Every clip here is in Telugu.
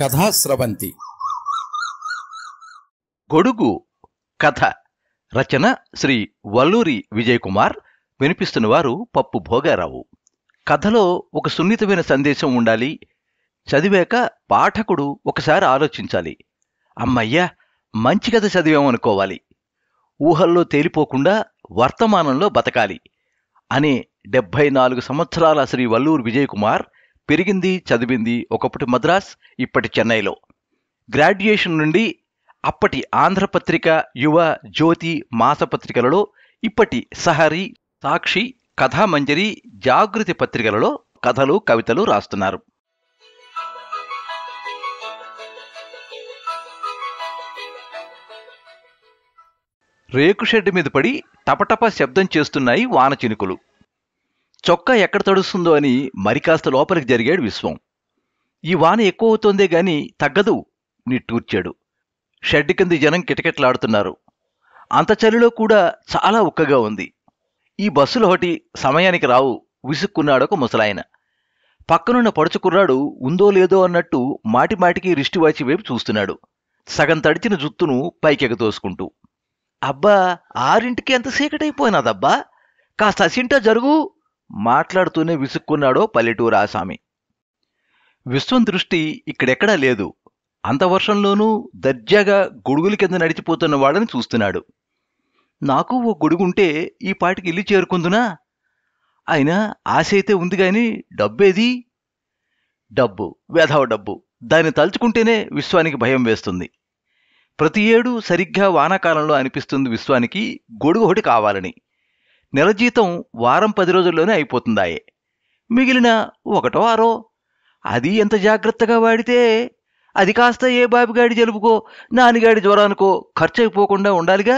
కథాస్రవంతి గొడుగు కథ రచన శ్రీ వల్లూరి విజయకుమార్ వినిపిస్తున్న వారు పప్పు భోగారావు కథలో ఒక సున్నితమైన సందేశం ఉండాలి చదివాక పాఠకుడు ఒకసారి ఆలోచించాలి అమ్మయ్యా మంచి కథ చదివామనుకోవాలి ఊహల్లో తేలిపోకుండా వర్తమానంలో బతకాలి అనే డెబ్భై నాలుగు సంవత్సరాల శ్రీ వల్లూరు విజయకుమార్ పెరిగింది చదివింది ఒకప్పటి మద్రాస్ ఇప్పటి చెన్నైలో గ్రాడ్యుయేషన్ నుండి అప్పటి ఆంధ్రపత్రిక యువ జ్యోతి మాసపత్రికలలో ఇప్పటి సహరి సాక్షి కథామంజరి జాగృతి పత్రికలలో కథలు కవితలు రాస్తున్నారు రేకు షెడ్డు మీద పడి టపటప శబ్దం చేస్తున్నాయి వానచినుకులు చొక్కా ఎక్కడ తడుస్తుందో అని మరికాస్త లోపలికి జరిగాడు విశ్వం ఈ వాన ఎక్కువ అవుతోందే గాని తగ్గదు నిట్టూర్చాడు షెడ్ కింద జనం కిటకిటలాడుతున్నారు అంత చలిలో కూడా చాలా ఉక్కగా ఉంది ఈ బస్సులు ఒకటి సమయానికి రావు విసుక్కున్నాడొక ముసలాయన పక్కనున్న పడుచుకుర్రాడు ఉందో లేదో అన్నట్టు మాటిమాటికి రిష్టి వైపు చూస్తున్నాడు సగం తడిచిన జుత్తును పైకెగతోసుకుంటూ అబ్బా ఆరింటికి ఎంత చీకటైపోయినాదబ్బా కాస్త అసింటా జరుగు మాట్లాడుతూనే విసుక్కున్నాడో పల్లెటూరు ఆసామి విశ్వం దృష్టి ఇక్కడెక్కడా లేదు అంత వర్షంలోనూ దర్జాగా గొడుగుల కింద నడిచిపోతున్న వాడని చూస్తున్నాడు నాకు ఓ గొడుగుంటే ఈ పాటికి ఇల్లు చేరుకుందునా అయినా ఆశ అయితే ఉంది కానీ డబ్బేది డబ్బు వేధవ డబ్బు దాన్ని తలుచుకుంటేనే విశ్వానికి భయం వేస్తుంది ప్రతి ఏడు సరిగ్గా వానాకాలంలో అనిపిస్తుంది విశ్వానికి గొడుగు ఒకటి కావాలని నెల జీతం వారం పది రోజుల్లోనే అయిపోతుందాయే మిగిలిన ఒకటో ఆరో అది ఎంత జాగ్రత్తగా వాడితే అది కాస్త ఏ బాబిగాడి జలుబుకో నానిగాడి జ్వరానికో ఖర్చు అయిపోకుండా ఉండాలిగా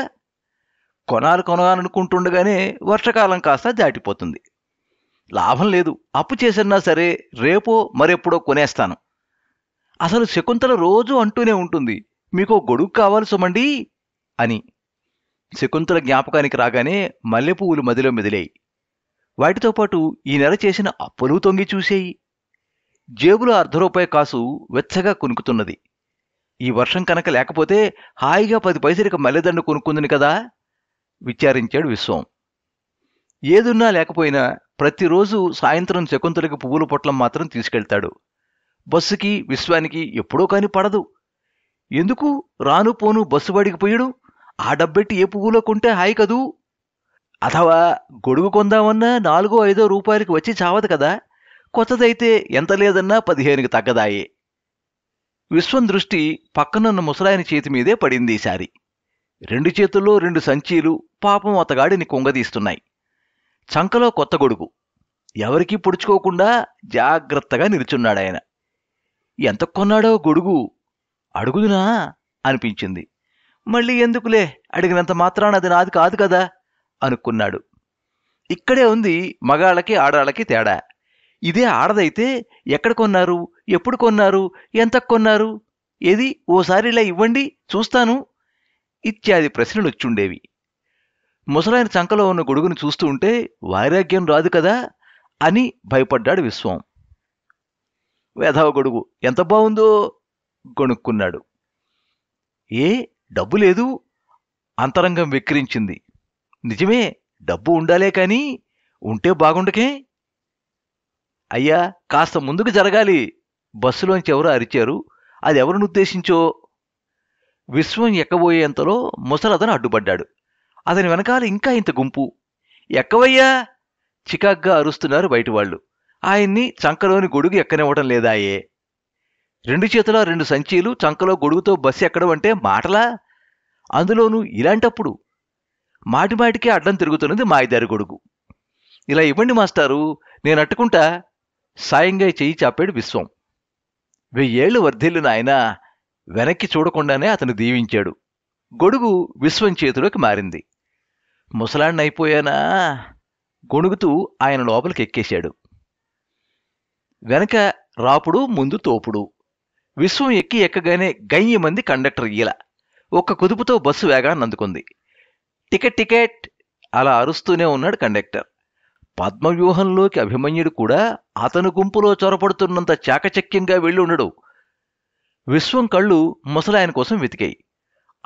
కొనాలు కొనాలనుకుంటుండగానే వర్షకాలం కాస్త దాటిపోతుంది లాభం లేదు అప్పు చేసినా సరే రేపో మరెప్పుడో కొనేస్తాను అసలు శకుంతల రోజు అంటూనే ఉంటుంది మీకో గొడుగు కావాలి సుమండి అని శకుంతల జ్ఞాపకానికి రాగానే మల్లెపువ్వులు మదిలో మెదిలాయి వాటితో పాటు ఈ నెల చేసిన అప్పులు తొంగి చూసేయి జేబులో అర్ధ రూపాయి కాసు వెచ్చగా కొనుక్కుతున్నది ఈ వర్షం కనుక లేకపోతే హాయిగా పది పైసలకి మల్లెదండ కొనుక్కుందని కదా విచారించాడు విశ్వం ఏదున్నా లేకపోయినా ప్రతిరోజు సాయంత్రం శకుంతలకి పువ్వుల పొట్లం మాత్రం తీసుకెళ్తాడు బస్సుకి విశ్వానికి ఎప్పుడో కాని పడదు ఎందుకు రాను పోను బస్సు వాడికి పోయడు ఆ డబ్బెట్టి ఏ పువ్వులో కొంటే హాయి కదూ అథవా గొడుగు కొందామన్నా నాలుగో ఐదో రూపాయలకి వచ్చి చావదు కదా కొత్తదైతే ఎంత లేదన్నా పదిహేనుకి తగ్గదాయే విశ్వం దృష్టి పక్కనున్న ముసలాయిని చేతి మీదే పడింది ఈసారి రెండు చేతుల్లో రెండు సంచీలు పాపం అతగాడిని కుంగదీస్తున్నాయి చంకలో కొత్త గొడుగు ఎవరికీ పొడుచుకోకుండా జాగ్రత్తగా నిలుచున్నాడాయన ఎంత కొన్నాడో గొడుగు అడుగుదునా అనిపించింది మళ్ళీ ఎందుకులే అడిగినంత మాత్రాన అది నాది కాదు కదా అనుకున్నాడు ఇక్కడే ఉంది మగాళ్ళకి ఆడాళ్ళకి తేడా ఇదే ఆడదైతే ఎక్కడ కొన్నారు ఎప్పుడు కొన్నారు ఎంత కొన్నారు ఏది ఓసారి ఇలా ఇవ్వండి చూస్తాను ఇత్యాది ప్రశ్నలు వచ్చుండేవి ముసలాయన చంకలో ఉన్న గొడుగును చూస్తూ ఉంటే వైరాగ్యం రాదు కదా అని భయపడ్డాడు విశ్వం వేధవ గొడుగు ఎంత బాగుందో గొణుక్కున్నాడు ఏ డబ్బు లేదు అంతరంగం వెక్కిరించింది నిజమే డబ్బు ఉండాలే కానీ ఉంటే బాగుండకే అయ్యా కాస్త ముందుకు జరగాలి బస్సులోంచి ఎవరో అరిచారు అది ఎవరిని ఉద్దేశించో విశ్వం ఎక్కబోయేంతలో ముసలతను అడ్డుపడ్డాడు అతని వెనకాల ఇంకా ఇంత గుంపు ఎక్కవయ్యా చికాగ్గా అరుస్తున్నారు బయటివాళ్ళు ఆయన్ని చంకలోని గొడుగు ఎక్కనివ్వటం లేదాయే రెండు చేతుల రెండు సంచీలు చంకలో గొడుగుతో బస్సు ఎక్కడం అంటే మాటలా అందులోనూ ఇలాంటప్పుడు మాటిమాటికే అడ్డం తిరుగుతున్నది మాయదారి గొడుగు ఇలా ఇవ్వండి మాస్టారు నేను అట్టుకుంటా సాయంగా చెయ్యి చాపాడు విశ్వం వెయ్యేళ్లు వర్ధిల్లిన ఆయన వెనక్కి చూడకుండానే అతను దీవించాడు గొడుగు విశ్వం చేతిలోకి మారింది ముసలాన్నైపోయానా గొణుగుతూ ఆయన లోపలికి ఎక్కేశాడు వెనక రాపుడు ముందు తోపుడు విశ్వం ఎక్కి ఎక్కగానే గయ్యి మంది కండక్టర్ ఈల ఒక్క కుదుపుతో బస్సు వేగాన్ని అందుకుంది టికెట్ టికెట్ అలా అరుస్తూనే ఉన్నాడు కండక్టర్ పద్మవ్యూహంలోకి అభిమన్యుడు కూడా అతను గుంపులో చొరపడుతున్నంత చాకచక్యంగా వెళ్ళి ఉండడు విశ్వం కళ్ళు ముసలాయన కోసం వెతికాయి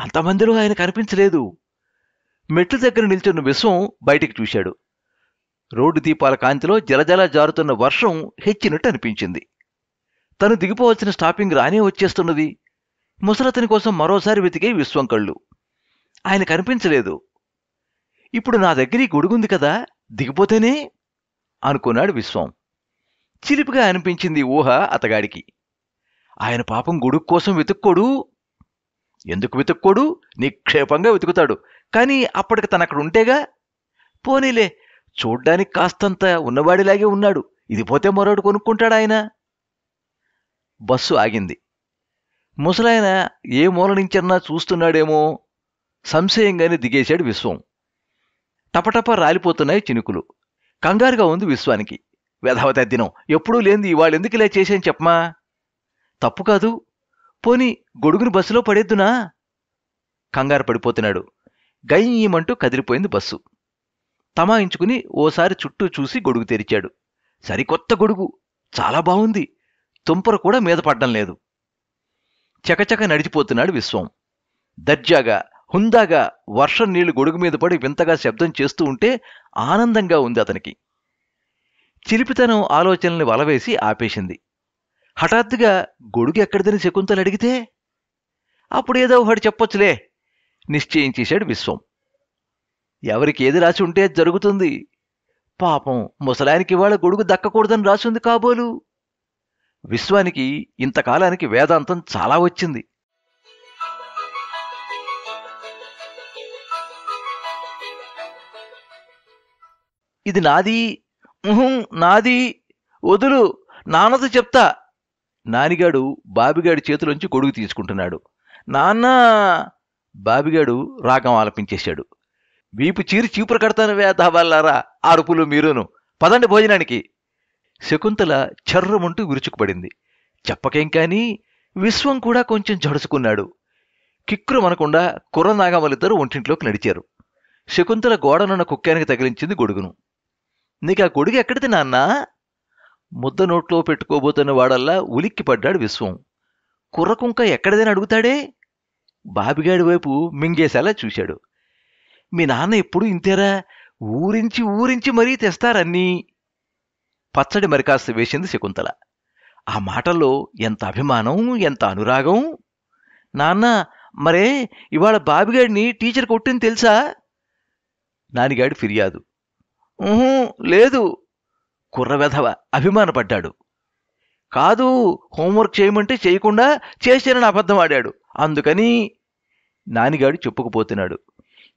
అంతమందిలో ఆయన కనిపించలేదు మెట్లు దగ్గర నిల్చున్న విశ్వం బయటికి చూశాడు రోడ్డు దీపాల కాంతిలో జలజల జారుతున్న వర్షం హెచ్చినట్టు అనిపించింది తను దిగిపోవలసిన స్టాపింగ్ రానే వచ్చేస్తున్నది ముసలతని కోసం మరోసారి వెతికే విశ్వం కళ్ళు ఆయన కనిపించలేదు ఇప్పుడు నా దగ్గర ఈ గొడుగుంది కదా దిగిపోతేనే అనుకున్నాడు విశ్వం చిలిపిగా అనిపించింది ఊహ అతగాడికి ఆయన పాపం గొడుగు కోసం వెతుక్కోడు ఎందుకు వెతుక్కోడు నిక్షేపంగా వెతుకుతాడు కానీ అప్పటికి తనక్కడ ఉంటేగా పోనీలే చూడ్డానికి కాస్తంత ఉన్నవాడిలాగే ఉన్నాడు ఇది పోతే మరోడు కొనుక్కుంటాడు ఆయన బస్సు ఆగింది ముసలాయన ఏ మూల నుంచన్నా చూస్తున్నాడేమో సంశయంగానే దిగేశాడు విశ్వం టపటప రాలిపోతున్నాయి చినుకులు కంగారుగా ఉంది విశ్వానికి వెధవత దినం ఎప్పుడూ లేనిది ఇవాళ ఎందుకు ఇలా చేశాను చెప్పమా తప్పు కాదు పోని గొడుగును బస్సులో పడేద్దునా కంగారు పడిపోతున్నాడు గయ్యమంటూ కదిలిపోయింది బస్సు తమాయించుకుని ఓసారి చుట్టూ చూసి గొడుగు తెరిచాడు సరికొత్త గొడుగు చాలా బాగుంది తుంపర కూడా మీద పడ్డం లేదు చకచక నడిచిపోతున్నాడు విశ్వం దర్జాగా హుందాగా వర్షం నీళ్లు గొడుగు మీద పడి వింతగా శబ్దం చేస్తూ ఉంటే ఆనందంగా ఉంది అతనికి చిలిపితనం ఆలోచనల్ని వలవేసి ఆపేసింది హఠాత్తుగా గొడుగు ఎక్కడిదని శకుంతలు అడిగితే అప్పుడేదో ఒకటి చెప్పొచ్చులే నిశ్చయించేశాడు విశ్వం ఎవరికి ఏది రాసి ఉంటే జరుగుతుంది పాపం ముసలానికి వాళ్ళ గొడుగు దక్కకూడదని రాసింది కాబోలు విశ్వానికి ఇంతకాలానికి వేదాంతం చాలా వచ్చింది ఇది నాది నాది వదులు నాన్నతో చెప్తా నానిగాడు బాబిగాడి చేతిలోంచి కొడుకు తీసుకుంటున్నాడు నాన్న బాబిగాడు రాగం ఆలపించేశాడు వీపు చీరి చీపురు కడతాను వే వాళ్ళారా అరుపులు మీరును పదండి భోజనానికి శకుంతల చర్రముంటూ విరుచుకుపడింది చెప్పకేం కానీ విశ్వం కూడా కొంచెం జడుచుకున్నాడు కుర్ర కుర్రనాగమ్మలిద్దరూ ఒంటింట్లోకి నడిచారు శకుంతల గోడనున్న కుక్కానికి తగిలించింది గొడుగును నీకు ఆ గొడుగు ఎక్కడిది నాన్న ముద్ద నోట్లో పెట్టుకోబోతున్న వాడల్లా ఉలిక్కిపడ్డాడు విశ్వం కుర్రకుంక ఎక్కడిదని అడుగుతాడే బాబిగాడి వైపు మింగేసేలా చూశాడు మీ నాన్న ఎప్పుడు ఇంతేరా ఊరించి ఊరించి మరీ తెస్తారన్నీ పచ్చడి మరికాస్త వేసింది శకుంతల ఆ మాటల్లో ఎంత అభిమానం ఎంత అనురాగం నాన్న మరే ఇవాళ బాబిగాడిని టీచర్ కొట్టింది తెలుసా నానిగాడు ఫిర్యాదు లేదు కుర్రవెధవ అభిమానపడ్డాడు కాదు హోంవర్క్ చేయమంటే చేయకుండా చేశానని అబద్ధం ఆడాడు అందుకని నానిగాడు చెప్పుకుపోతున్నాడు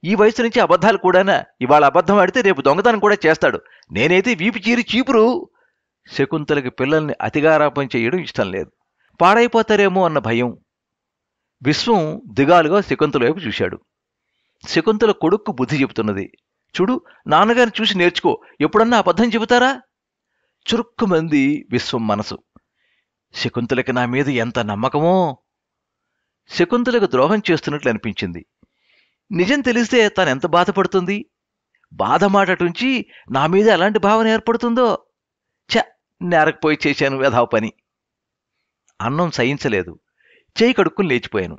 ఈ వయసు నుంచి అబద్ధాలు కూడానా ఇవాళ అబద్ధం ఆడితే రేపు దొంగతనం కూడా చేస్తాడు నేనైతే వీపు చీరి చీపురు శకుంతలకి పిల్లల్ని అతిగారాపం చేయడం ఇష్టం లేదు పాడైపోతారేమో అన్న భయం విశ్వం దిగాలుగా శకుంతల వైపు చూశాడు శకుంతల కొడుక్కు బుద్ధి చెబుతున్నది చూడు నాన్నగారిని చూసి నేర్చుకో ఎప్పుడన్నా అబద్ధం చెబుతారా చురుక్కుమంది విశ్వం మనసు శకుంతలకి నా మీద ఎంత నమ్మకమో శకుంతలకు ద్రోహం చేస్తున్నట్లు అనిపించింది నిజం తెలిస్తే తను ఎంత బాధపడుతుంది బాధ మాటటుంచి నా మీద ఎలాంటి భావన ఏర్పడుతుందో చ నేరకపోయి చేశాను వెధావ పని అన్నం సహించలేదు చేయి కడుక్కుని లేచిపోయాను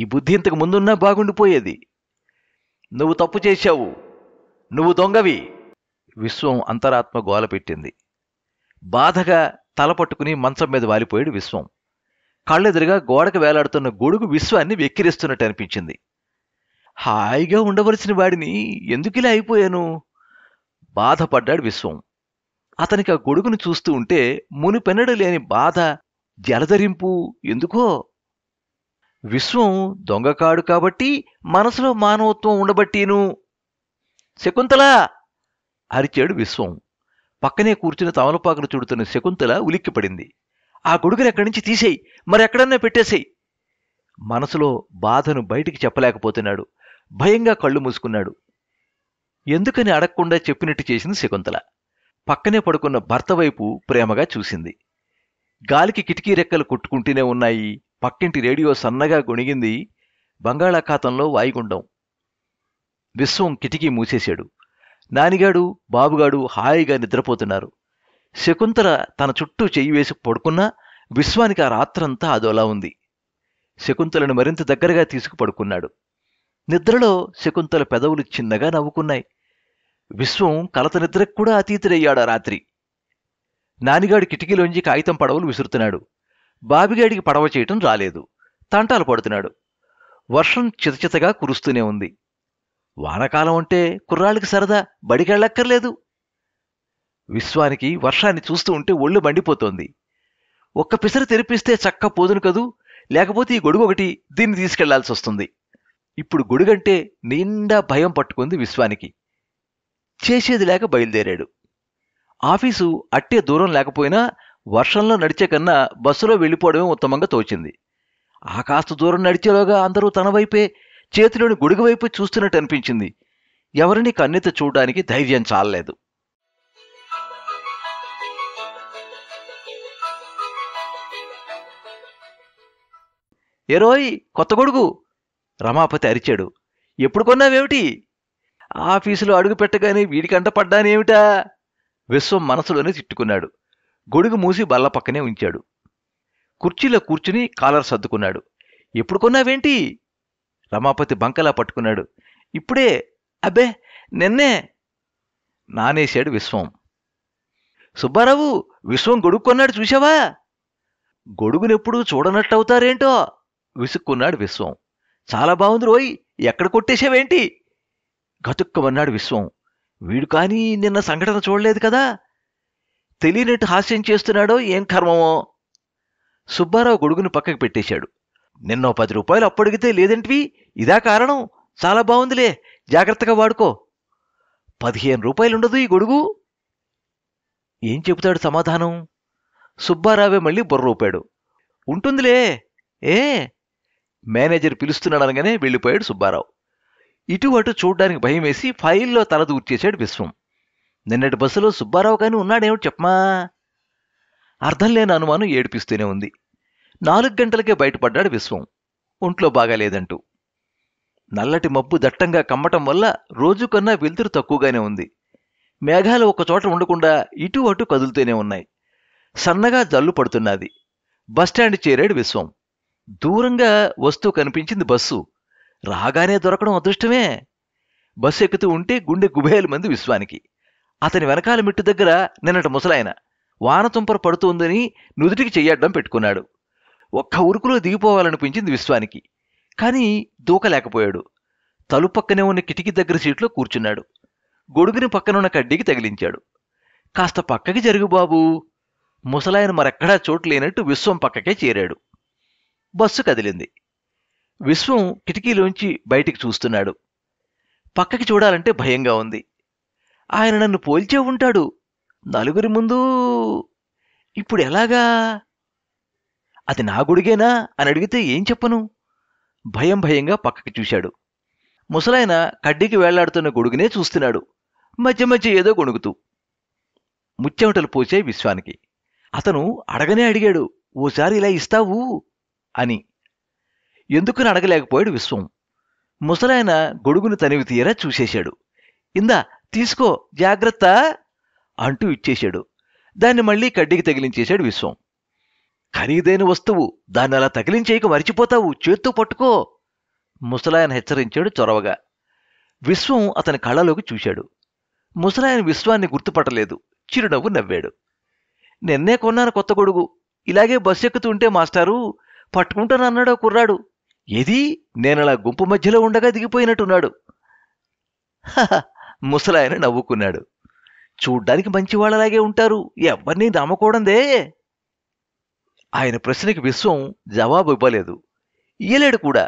ఈ బుద్ధి ఇంతకు ముందున్నా బాగుండిపోయేది నువ్వు తప్పు చేశావు నువ్వు దొంగవి విశ్వం అంతరాత్మ గోల పెట్టింది బాధగా తల పట్టుకుని మంచం మీద వాలిపోయాడు విశ్వం కళ్ళెదురుగా గోడకు వేలాడుతున్న గొడుగు విశ్వాన్ని వెక్కిరిస్తున్నట్టు అనిపించింది హాయిగా ఉండవలసిన వాడిని ఎందుకిలా అయిపోయాను బాధపడ్డాడు విశ్వం అతనికి ఆ గొడుగును చూస్తూ ఉంటే మునుపెన్నడు లేని బాధ జలధరింపు ఎందుకో విశ్వం దొంగకాడు కాబట్టి మనసులో మానవత్వం ఉండబట్టిను శకుంతల అరిచాడు విశ్వం పక్కనే కూర్చుని తమలపాకులు చూడుతున్న శకుంతల ఉలిక్కిపడింది ఆ గొడుగులు ఎక్కడి నుంచి తీసేయి మరెక్కడన్నా పెట్టేసేయి మనసులో బాధను బయటికి చెప్పలేకపోతున్నాడు భయంగా కళ్ళు మూసుకున్నాడు ఎందుకని అడగకుండా చెప్పినట్టు చేసింది శకుంతల పక్కనే పడుకున్న భర్త వైపు ప్రేమగా చూసింది గాలికి కిటికీ రెక్కలు కొట్టుకుంటూనే ఉన్నాయి పక్కింటి రేడియో సన్నగా గొణిగింది బంగాళాఖాతంలో వాయుగుండం విశ్వం కిటికీ మూసేశాడు నానిగాడు బాబుగాడు హాయిగా నిద్రపోతున్నారు శకుంతల తన చుట్టూ చెయ్యి వేసి పడుకున్నా విశ్వానికి ఆ రాత్రంతా అదోలా ఉంది శకుంతలను మరింత దగ్గరగా తీసుకు పడుకున్నాడు నిద్రలో శకుంతల పెదవులు చిన్నగా నవ్వుకున్నాయి విశ్వం కలత నిద్రకు కూడా అతీతుడయ్యాడు ఆ రాత్రి నానిగాడి కిటికీలోంచి కాగితం పడవలు విసురుతున్నాడు బాబిగాడికి పడవ చేయటం రాలేదు తంటాలు పడుతున్నాడు వర్షం చితచితగా కురుస్తూనే ఉంది వానకాలం అంటే కుర్రాళ్ళకి సరదా బడికెళ్ళక్కర్లేదు విశ్వానికి వర్షాన్ని చూస్తూ ఉంటే ఒళ్ళు బండిపోతోంది ఒక్క పిసరు తెరిపిస్తే చక్క పోదును కదూ లేకపోతే ఈ గొడుగు ఒకటి దీన్ని తీసుకెళ్లాల్సి వస్తుంది ఇప్పుడు గొడుగంటే నిండా భయం పట్టుకుంది విశ్వానికి చేసేది లేక బయలుదేరాడు ఆఫీసు అట్టే దూరం లేకపోయినా వర్షంలో నడిచే కన్నా బస్సులో వెళ్ళిపోవడమే ఉత్తమంగా తోచింది ఆ కాస్త దూరం నడిచేలోగా అందరూ తన వైపే చేతిలోని గుడుగు వైపు చూస్తున్నట్టు అనిపించింది ఎవరిని కన్నెత్త చూడడానికి ధైర్యం చాలలేదు ఏరోయ్ కొత్త గొడుగు రమాపతి అరిచాడు ఎప్పుడు కొన్నావేమిటి ఆఫీసులో అడుగు పెట్టగానే వీడికంట పడ్డానేమిటా విశ్వం మనసులోనే తిట్టుకున్నాడు గొడుగు మూసి బల్ల పక్కనే ఉంచాడు కుర్చీలో కూర్చుని కాలర్ సర్దుకున్నాడు ఎప్పుడు కొన్నావేంటి రమాపతి బంకలా పట్టుకున్నాడు ఇప్పుడే అబ్బే నిన్నే నానేశాడు విశ్వం సుబ్బారావు విశ్వం గొడుగు కొన్నాడు చూశావా గొడుగునెప్పుడు చూడనట్టవుతారేంటో విసుక్కున్నాడు విశ్వం చాలా బాగుంది రోయ్ ఎక్కడ కొట్టేశావేంటి గతుక్కమన్నాడు విశ్వం వీడు కానీ నిన్న సంఘటన చూడలేదు కదా తెలియనట్టు హాస్యం చేస్తున్నాడో ఏం కర్మమో సుబ్బారావు గొడుగును పక్కకు పెట్టేశాడు నిన్న పది రూపాయలు అప్పడిగితే లేదంటివి ఇదా కారణం చాలా బాగుందిలే జాగ్రత్తగా వాడుకో పదిహేను రూపాయలుండదు ఈ గొడుగు ఏం చెబుతాడు సమాధానం సుబ్బారావే మళ్ళీ బుర్ర ఊపాడు ఉంటుందిలే ఏ మేనేజర్ పిలుస్తున్నాడు అనగానే వెళ్ళిపోయాడు సుబ్బారావు ఇటు అటు చూడ్డానికి భయం వేసి ఫైల్లో తల దూర్చేశాడు విశ్వం నిన్నటి బస్సులో సుబ్బారావు కానీ ఉన్నాడేమిటి చెప్పమా అర్థం లేని అనుమానం ఏడిపిస్తూనే ఉంది నాలుగు గంటలకే బయటపడ్డాడు విశ్వం ఒంట్లో బాగాలేదంటూ నల్లటి మబ్బు దట్టంగా కమ్మటం వల్ల రోజు కన్నా వెలుతురు తక్కువగానే ఉంది మేఘాలు ఒకచోట ఉండకుండా ఇటు అటు కదులుతూనే ఉన్నాయి సన్నగా జల్లు పడుతున్నది బస్టాండ్ చేరాడు విశ్వం దూరంగా వస్తూ కనిపించింది బస్సు రాగానే దొరకడం అదృష్టమే బస్సు ఎక్కుతూ ఉంటే గుండె గుబేలు మంది విశ్వానికి అతని వెనకాల మిట్టు దగ్గర నిన్నటి ముసలాయన వానతుంపర పడుతుందని నుదుటికి చెయ్యడ్డం పెట్టుకున్నాడు ఒక్క ఉరుకులో దిగిపోవాలనిపించింది విశ్వానికి కానీ దూకలేకపోయాడు తలుపక్కనే పక్కనే ఉన్న కిటికీ దగ్గర సీట్లో కూర్చున్నాడు గొడుగుని పక్కనున్న కడ్డీకి తగిలించాడు కాస్త పక్కకి జరుగు ముసలాయన మరెక్కడా చోటు లేనట్టు విశ్వం పక్కకే చేరాడు బస్సు కదిలింది విశ్వం కిటికీలోంచి బయటికి చూస్తున్నాడు పక్కకి చూడాలంటే భయంగా ఉంది ఆయన నన్ను పోల్చే ఉంటాడు నలుగురి ముందు ఇప్పుడు ఎలాగా అది నా గుడిగేనా అని అడిగితే ఏం చెప్పను భయం భయంగా పక్కకి చూశాడు ముసలాయన కడ్డీకి వేళ్లాడుతున్న గొడుగునే చూస్తున్నాడు మధ్య మధ్య ఏదో గొణుగుతూ ముచ్చెమటలు పోసే విశ్వానికి అతను అడగనే అడిగాడు ఓసారి ఇలా ఇస్తావు అని ఎందుకు అడగలేకపోయాడు విశ్వం ముసలాయన గొడుగును తనివి తీయరా చూసేశాడు ఇందా తీసుకో జాగ్రత్త అంటూ ఇచ్చేశాడు దాన్ని మళ్ళీ కడ్డీకి తగిలించేశాడు విశ్వం ఖరీదైన వస్తువు దాన్ని అలా తగిలించేయక మరిచిపోతావు చేత్తో పట్టుకో ముసలాయన హెచ్చరించాడు చొరవగా విశ్వం అతని కళ్ళలోకి చూశాడు ముసలాయన విశ్వాన్ని గుర్తుపట్టలేదు చిరునవ్వు నవ్వాడు నిన్నే కొన్నాను కొత్త గొడుగు ఇలాగే బస్సు ఎక్కుతుంటే మాస్టారు పట్టుకుంటానన్నాడో కుర్రాడు ఏది నేనలా గుంపు మధ్యలో ఉండగా దిగిపోయినట్టున్నాడు ముసలాయన నవ్వుకున్నాడు చూడ్డానికి మంచివాళ్ళలాగే ఉంటారు ఎవరినీ నమ్మకూడదే ఆయన ప్రశ్నకి విశ్వం జవాబు ఇవ్వలేదు ఈయలేడు కూడా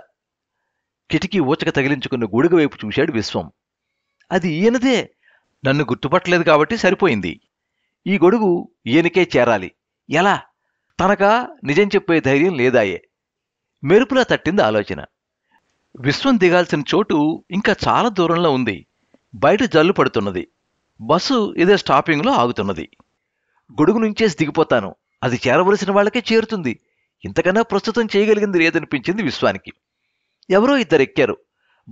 కిటికీ ఊచక తగిలించుకున్న గొడుగ వైపు చూశాడు విశ్వం అది ఈయనదే నన్ను గుర్తుపట్టలేదు కాబట్టి సరిపోయింది ఈ గొడుగు ఈయనకే చేరాలి ఎలా తనక నిజం చెప్పే ధైర్యం లేదాయే మెరుపులా తట్టింది ఆలోచన విశ్వం దిగాల్సిన చోటు ఇంకా చాలా దూరంలో ఉంది బయట జల్లు పడుతున్నది బస్సు ఇదే స్టాపింగ్లో ఆగుతున్నది గొడుగు నుంచేసి దిగిపోతాను అది చేరవలసిన వాళ్ళకే చేరుతుంది ఇంతకన్నా ప్రస్తుతం చేయగలిగింది లేదనిపించింది విశ్వానికి ఎవరో ఇద్దరు ఎక్కారు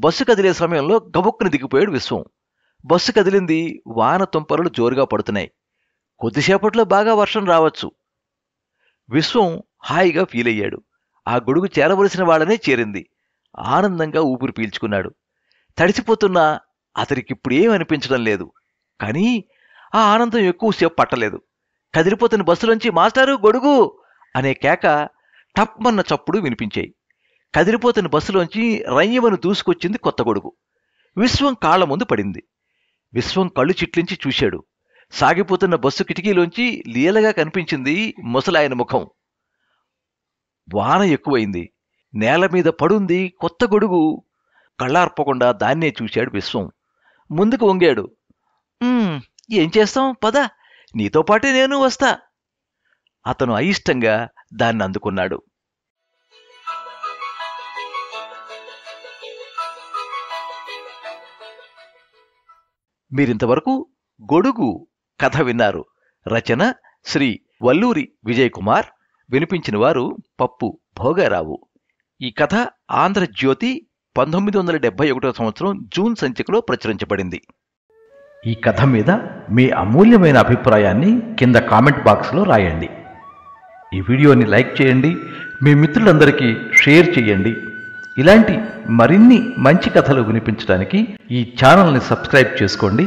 బస్సు కదిలే సమయంలో గబుక్కుని దిగిపోయాడు విశ్వం బస్సు కదిలింది వాన తుంపరలు జోరుగా పడుతున్నాయి కొద్దిసేపట్లో బాగా వర్షం రావచ్చు విశ్వం హాయిగా ఫీల్ అయ్యాడు ఆ గొడుగు చేరవలసిన వాళ్ళనే చేరింది ఆనందంగా ఊపిరి పీల్చుకున్నాడు తడిసిపోతున్న అతనికిప్పుడు ఏం అనిపించడం లేదు కానీ ఆ ఆనందం ఎక్కువసేపు పట్టలేదు కదిలిపోతున్న బస్సులోంచి మాస్టారు గొడుగు అనే కేక టప్మన్న చప్పుడు వినిపించాయి కదిలిపోతున్న బస్సులోంచి రయ్యమను దూసుకొచ్చింది కొత్త గొడుగు విశ్వం కాళ్ల ముందు పడింది విశ్వం కళ్ళు చిట్లించి చూశాడు సాగిపోతున్న బస్సు కిటికీలోంచి లీలగా కనిపించింది ముసలాయన ముఖం వాన ఎక్కువైంది నేల మీద పడుంది కొత్త గొడుగు కళ్ళార్పకుండా దాన్నే చూశాడు విశ్వం ముందుకు వంగాడు ఏం చేస్తాం పద నీతో పాటే నేను వస్తా అతను అయిష్టంగా దాన్ని అందుకున్నాడు మీరింతవరకు గొడుగు కథ విన్నారు రచన శ్రీ వల్లూరి విజయ్ కుమార్ వినిపించిన వారు పప్పు భోగారావు ఈ కథ ఆంధ్రజ్యోతి పంతొమ్మిది వందల డెబ్బై ఒకటో సంవత్సరం జూన్ సంచికలో ప్రచురించబడింది ఈ కథ మీద మీ అమూల్యమైన అభిప్రాయాన్ని కింద కామెంట్ బాక్స్లో రాయండి ఈ వీడియోని లైక్ చేయండి మీ మిత్రులందరికీ షేర్ చేయండి ఇలాంటి మరిన్ని మంచి కథలు వినిపించడానికి ఈ ఛానల్ని సబ్స్క్రైబ్ చేసుకోండి